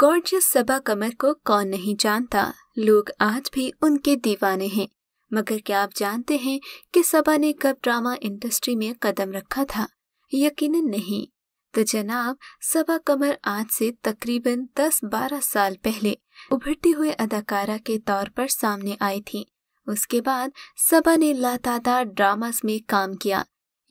gorgeous सबा कमर को कौन नहीं जानता लोग आज भी उनके दीवाने हैं मगर क्या आप जानते हैं कि सबा ने कब ड्रामा इंडस्ट्री में कदम रखा था यकीनन नहीं तो जनाब सबा कमर आज से तकरीबन 10-12 साल पहले उभरती हुई अदाकारा के तौर पर सामने आई थी उसके बाद सबा ने लातादार ड्रामास में काम किया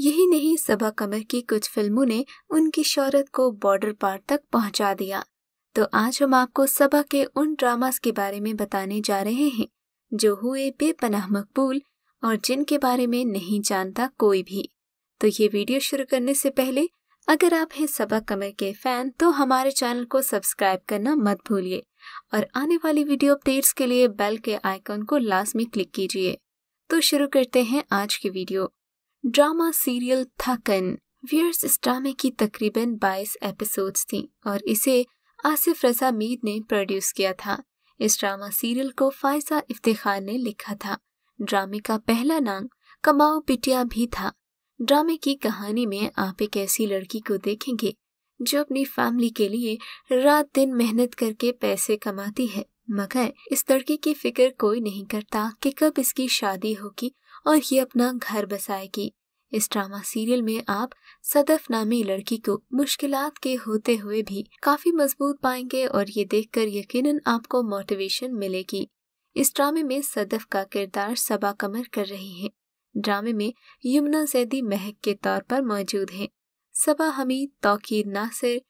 यही नहीं सबा कमर की कुछ फिल्मों ने उनकी शोहरत को बॉर्डर पार तक पहुंचा दिया तो आज हम आपको सबा के उन ड्रामास के बारे में बताने जा रहे हैं जो हुए बेपनाह मकबूल और जिनके बारे में नहीं जानता कोई भी तो ये वीडियो शुरू करने से पहले अगर आप हैं सबा कमर के फैन तो हमारे चैनल को सब्सक्राइब करना मत भूलिए और आने वाली वीडियो अपडेट्स के लिए बेल के आइकॉन को लास्ट में क्लिक कीजिए तो शुरू करते हैं आज की वीडियो ड्रामा सीरियल थकन वीयर्स इस ड्रामे की तकरीबन 22 एपिसोड्स थी और इसे आसिफ रजा मीर ने प्रोड्यूस किया था इस ड्रामा सीरियल को फायजा इफ्तिखार ने लिखा था ड्रामे का पहला नाम कमाओ पिटिया भी था ड्रामे की कहानी में आप एक ऐसी लड़की को देखेंगे जो अपनी फैमिली के लिए रात दिन मेहनत करके पैसे कमाती है मगर इस लड़की की फिक्र कोई नहीं करता कि कब इसकी शादी होगी और ये अपना घर बसाएगी इस ड्रामा सीरियल में आप सदफ नामी लड़की को मुश्किलात के होते हुए भी काफी मजबूत पाएंगे और ये देखकर यकीनन आपको मोटिवेशन मिलेगी इस ड्रामे में सदफ का किरदार सबा कमर कर रही हैं ड्रामे में यमुना जैदी महक के तौर पर मौजूद हैं सबा हमीद तोकीर नासिर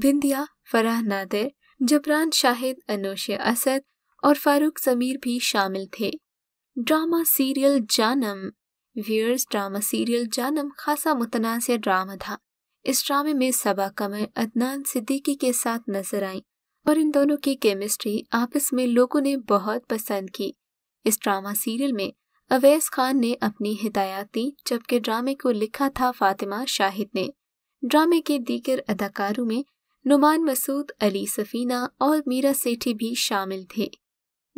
बिंदिया फराह नादिर जबरान शाहिद अनोश असद और फारूक समीर भी शामिल थे ड्रामा सीरियल जानम वीयर्स ड्रामा सीरियल जानम खासा मुतनाज़ ड्रामा था इस ड्रामे में सबा कमर अदनान सिद्दीकी के साथ नजर आई और इन दोनों की केमिस्ट्री आपस में लोगों ने बहुत पसंद की इस ड्रामा सीरियल में अवैस खान ने अपनी हिदायत दी जबकि ड्रामे को लिखा था फातिमा शाहिद ने ड्रामे के दीगर अदाकारों में नुमान मसूद अली सफीना और मीरा सेठी भी शामिल थे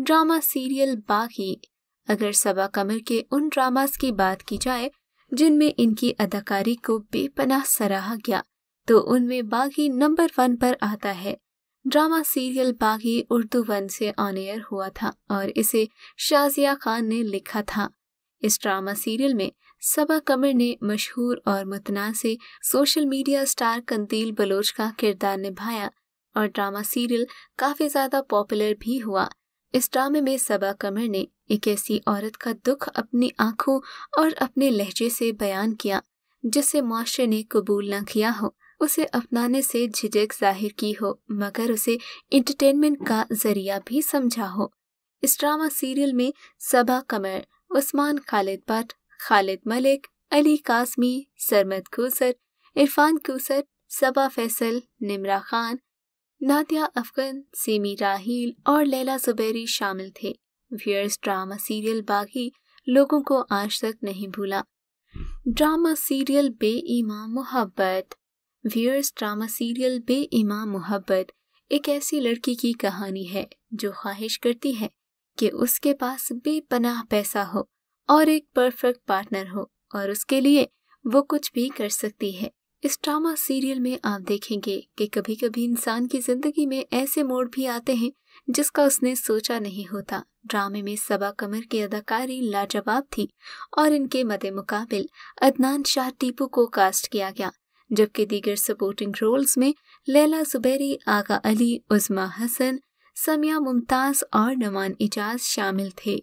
ड्रामा सीरियल बागी अगर सबा कमर के उन ड्रामास की बात की जाए जिनमें इनकी अदाकारी को बेपनाह सराहा गया तो उनमें बागी नंबर वन पर आता है drama serial Baaghi Urdu one से ऑन एयर हुआ था और इसे शाजिया खान ने लिखा था इस ड्रामा सीरियल में सबा कमर ने मशहूर और मुतना से social media star Qandeel Baloch का किरदार निभाया और ड्रामा सीरियल काफ़ी ज़्यादा पॉपुलर भी हुआ इस ड्रामे में सबा कमर ने एक ऐसी औरत का दुख अपनी आंखों और अपने लहजे से बयान किया जिसे मुआरे ने कबूल न किया हो उसे अपनाने से झिझक जाहिर की हो मगर उसे इंटरटेनमेंट का जरिया भी समझा हो इस ड्रामा सीरियल में सबा कमर उस्मान खालिद भट्ट खालिद मलिक अली कासमी सरमद कूसर इरफान कूसर सबा फैसल निमरा खान नादिया अफगन सेमी राहील और लैला जुबैरी शामिल थे वियर्स ड्रामा सीरियल बागी लोगों को आज तक नहीं भूला ड्रामा सीरियल बे इमाम मोहब्बत वियर्स ड्रामा सीरियल बे इमाम मोहब्बत एक ऐसी लड़की की कहानी है जो ख्वाहिश करती है कि उसके पास बेपनाह पैसा हो और एक परफेक्ट पार्टनर हो और उसके लिए वो कुछ भी कर सकती है इस ड्रामा सीरियल में आप देखेंगे कि कभी कभी इंसान की जिंदगी में ऐसे मोड़ भी आते हैं जिसका उसने सोचा नहीं होता ड्रामे में सबा कमर की अदाकारी लाजवाब थी और इनके मदे मुकाबिल अदनान शाह टीपू को कास्ट किया गया जबकि दीगर सपोर्टिंग रोल्स में लैला सुबेरी आगा अली उजमा हसन समिया मुमताज और नमान इजाज शामिल थे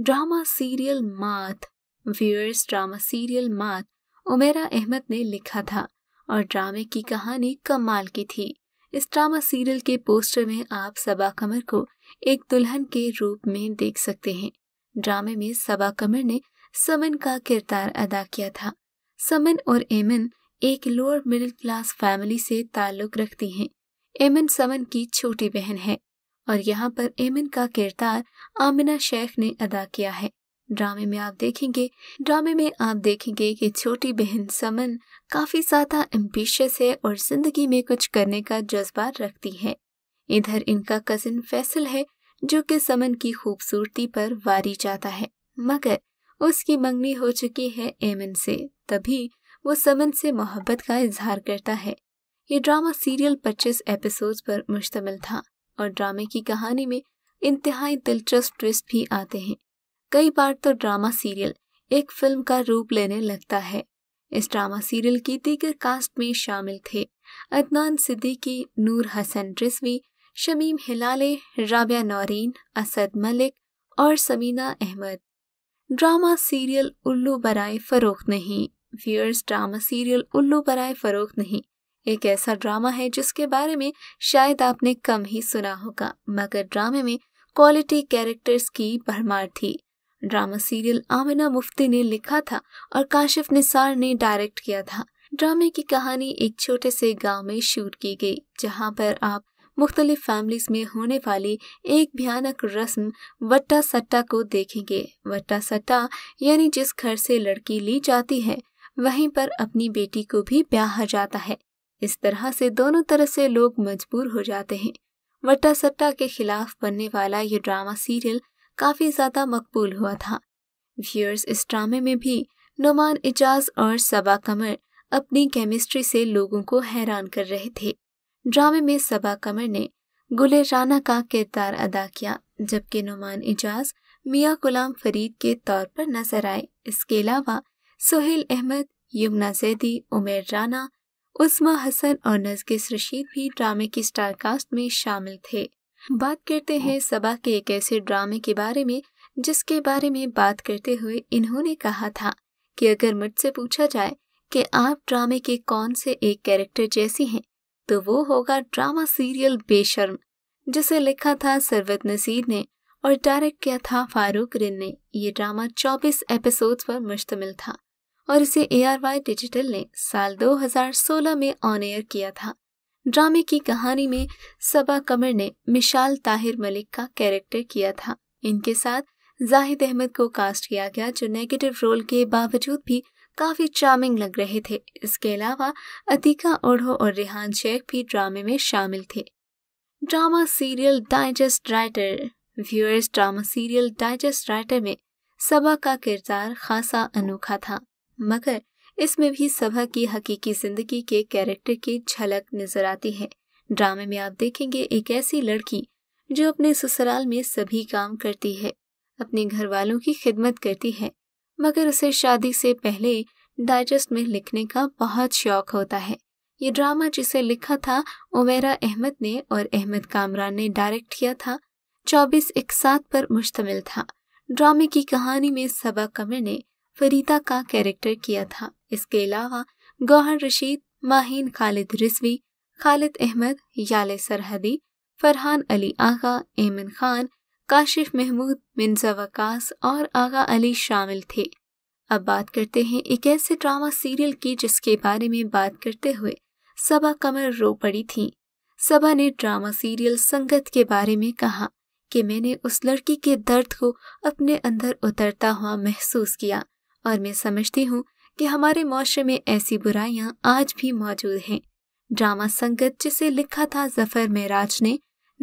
drama serial Maat viewers drama serial Maat Umera Ahmad ने लिखा था और ड्रामे की कहानी कमाल की थी इस ड्रामा सीरियल के पोस्टर में आप सबा कमर को एक दुल्हन के रूप में देख सकते हैं ड्रामे में सबा कमर ने समन का किरदार अदा किया था समन और एमन एक लोअर मिडिल क्लास फैमिली से ताल्लुक रखती हैं एमन समन की छोटी बहन है और यहाँ पर एमन का किरदार आमिना शेख ने अदा किया है ड्रामे में आप देखेंगे ड्रामे में आप देखेंगे कि छोटी बहन समन काफ़ी ज़्यादा एम्बिशियस है और ज़िंदगी में कुछ करने का जज्बा रखती है इधर इनका कज़िन फैसल है जो कि समन की खूबसूरती पर वारी जाता है मगर उसकी मंगनी हो चुकी है एमन से तभी वो समन से मोहब्बत का इजहार करता है ये ड्रामा सीरियल 25 एपिसोड्स पर मुश्तमिल था और ड्रामे की कहानी में इंतहाई दिलचस्प ट्विस्ट भी आते हैं कई बार तो ड्रामा सीरियल एक फिल्म का रूप लेने लगता है इस ड्रामा सीरियल की दीगर कास्ट में शामिल थे अदनान सिद्दीकी नूर हसन रिजवी शमीम हिलाले राबिया नौरीन असद मलिक और समीना अहमद ड्रामा सीरियल उल्लू बराए फ़रोख नहीं व्यूअर्स ड्रामा सीरियल उल्लू बराए फ़रोख नहीं एक ऐसा ड्रामा है जिसके बारे में शायद आपने कम ही सुना होगा मगर ड्रामे में क्वालिटी कैरेक्टर्स की भरमार थी ड्रामा सीरियल आमिना मुफ्ती ने लिखा था और काशिफ निसार ने डायरेक्ट किया था ड्रामे की कहानी एक छोटे से गांव में शूट की गई जहां पर आप मुख्तलिफ फैमिलीज में होने वाली एक भयानक रस्म वट्टा सट्टा को देखेंगे वट्टा सट्टा यानी जिस घर से लड़की ली जाती है वहीं पर अपनी बेटी को भी ब्याहा जाता है इस तरह से दोनों तरह से लोग मजबूर हो जाते हैं वट्टा सट्टा के खिलाफ बनने वाला ये ड्रामा सीरियल काफ़ी ज़्यादा मकबूल हुआ था व्यूअर्स इस ड्रामे में भी नुमान एजाज और सबा कमर अपनी केमिस्ट्री से लोगों को हैरान कर रहे थे ड्रामे में सबा कमर ने गुले राना का किरदार अदा किया जबकि नुमान एजाज मिया गुलाम फरीद के तौर पर नजर आए इसके अलावा सुहेल अहमद यमुना जैदी उमेर राना उस्मा हसन और नजगिस रशीद भी ड्रामे की स्टारकास्ट में शामिल थे बात करते हैं सबा के एक ऐसे ड्रामे के बारे में जिसके बारे में बात करते हुए इन्होंने कहा था कि अगर मुझसे पूछा जाए कि आप ड्रामे के कौन से एक कैरेक्टर जैसी हैं तो वो होगा ड्रामा सीरियल बेशर्म जिसे लिखा था सरवत नसीर ने और डायरेक्ट किया था फारूक रिन ने ये ड्रामा 24 एपिसोड्स पर मुश्तमिल था और इसे ए वाई डिजिटल ने साल 2016 में ऑन एयर किया था ड्रामे की कहानी में सबा कमर ने मिशाल ताहिर मलिक का कैरेक्टर किया था इनके साथ जाहिद अहमद को कास्ट किया गया जो नेगेटिव रोल के बावजूद भी काफ़ी चार्मिंग लग रहे थे इसके अलावा अतीका ओढ़ो और रिहान शेख भी ड्रामे में शामिल थे drama serial digest writer viewers drama serial digest writer में सबा का किरदार खासा अनोखा था मगर इसमें भी सभा की हकीकी जिंदगी के कैरेक्टर की झलक नजर आती है ड्रामे में आप देखेंगे एक ऐसी लड़की जो अपने ससुराल में सभी काम करती है अपने घर वालों की खिदमत करती है मगर उसे शादी से पहले डाइजेस्ट में लिखने का बहुत शौक होता है ये ड्रामा जिसे लिखा था उमेरा अहमद ने और अहमद कामरान ने डायरेक्ट किया था चौबीस इकसात पर मुश्तमिल था ड्रामे की कहानी में सबा कमर ने फरीदा का कैरेक्टर किया था इसके अलावा गौहर रशीद माहीन खालिद रिजवी खालिद अहमद याले सरहदी फरहान अली आगा एमन खान काशिफ महमूद मिन्जा वकास और आगा अली शामिल थे अब बात करते हैं एक ऐसे ड्रामा सीरियल की जिसके बारे में बात करते हुए सबा कमर रो पड़ी थी सबा ने ड्रामा सीरियल संगत के बारे में कहा कि मैंने उस लड़की के दर्द को अपने अंदर उतरता हुआ महसूस किया और मैं समझती हूँ कि हमारे माशरे में ऐसी बुराइयां आज भी मौजूद हैं ड्रामा संगत जिसे लिखा था जफर मेराज ने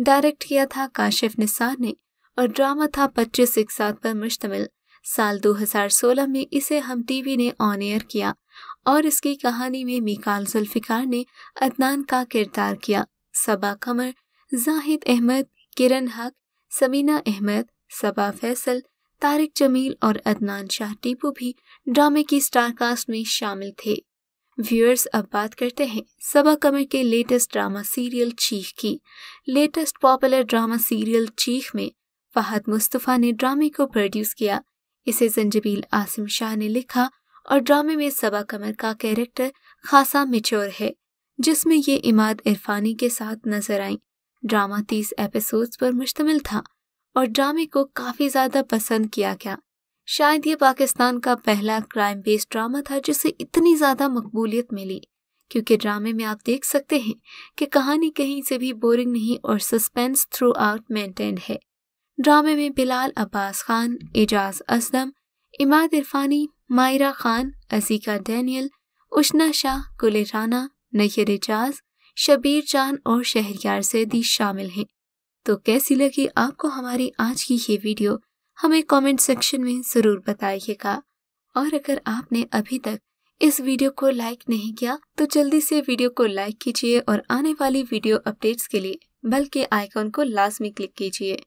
डायरेक्ट किया था काशिफ निसार ने और ड्रामा था पच्चीस एक सात पर मुश्तमिल साल 2016 में इसे हम टीवी ने ऑन एयर किया और इसकी कहानी में मिकाल जुल्फिकार ने अदनान का किरदार किया सबा कमर जाहिद अहमद किरण हक समीना अहमद सबा फैसल तारिक जमील और अदनान शाह टीपू भी ड्रामे की स्टारकास्ट में शामिल थे व्यूअर्स अब बात करते हैं सबा कमर के लेटेस्ट ड्रामा सीरियल चीख की लेटेस्ट पॉपुलर ड्रामा सीरियल चीख में फहद मुस्तफ़ा ने ड्रामे को प्रोड्यूस किया इसे जंजबील आसिम शाह ने लिखा और ड्रामे में सबा कमर का कैरेक्टर खासा मेच्योर है जिसमें ये इमाद इरफानी के साथ नजर आई ड्रामा तीस एपिसोड्स पर मुश्तमिल था और ड्रामे को काफी ज्यादा पसंद किया गया शायद ये पाकिस्तान का पहला क्राइम बेस्ड ड्रामा था जिसे इतनी ज्यादा मकबूलियत मिली क्योंकि ड्रामे में आप देख सकते हैं कि कहानी कहीं से भी बोरिंग नहीं और सस्पेंस थ्रू आउट मेंटेन है ड्रामे में बिलाल अब्बास खान एजाज असलम इमाद इरफानी मायरा खान अजीका डैनियल उश्ना शाह गुले राना नैर एजाज शबीर जान और शहरियार सैदी शामिल हैं तो कैसी लगी आपको हमारी आज की ये वीडियो हमें कमेंट सेक्शन में ज़रूर बताइएगा और अगर आपने अभी तक इस वीडियो को लाइक नहीं किया तो जल्दी से वीडियो को लाइक कीजिए और आने वाली वीडियो अपडेट्स के लिए बल्कि के आइकॉन को लाजमी क्लिक कीजिए